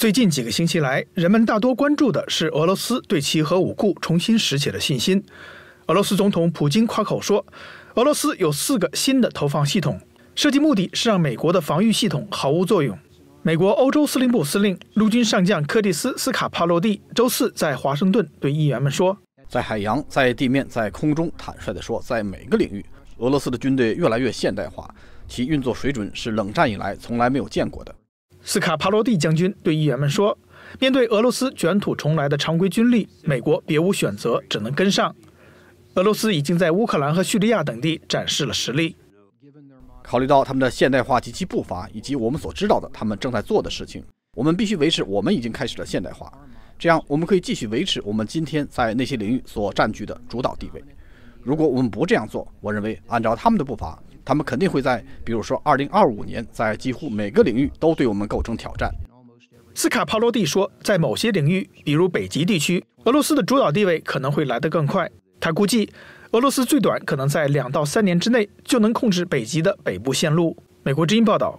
最近几个星期来，人们大多关注的是俄罗斯对其核武库重新拾起了信心。俄罗斯总统普京夸口说，俄罗斯有四个新的投放系统，设计目的是让美国的防御系统毫无作用。美国欧洲司令部司令、陆军上将柯蒂斯·斯卡帕洛蒂周四在华盛顿对议员们说：“在海洋、在地面、在空中，坦率地说，在每个领域，俄罗斯的军队越来越现代化，其运作水准是冷战以来从来没有见过的。”斯卡帕罗蒂将军对议员们说：“面对俄罗斯卷土重来的常规军力，美国别无选择，只能跟上。俄罗斯已经在乌克兰和叙利亚等地展示了实力。考虑到他们的现代化及其步伐，以及我们所知道的他们正在做的事情，我们必须维持我们已经开始了现代化，这样我们可以继续维持我们今天在那些领域所占据的主导地位。如果我们不这样做，我认为按照他们的步伐。”他们肯定会在，比如说二零二五年，在几乎每个领域都对我们构成挑战。斯卡帕罗蒂说，在某些领域，比如北极地区，俄罗斯的主导地位可能会来得更快。他估计，俄罗斯最短可能在两到三年之内就能控制北极的北部线路。美国之音报道。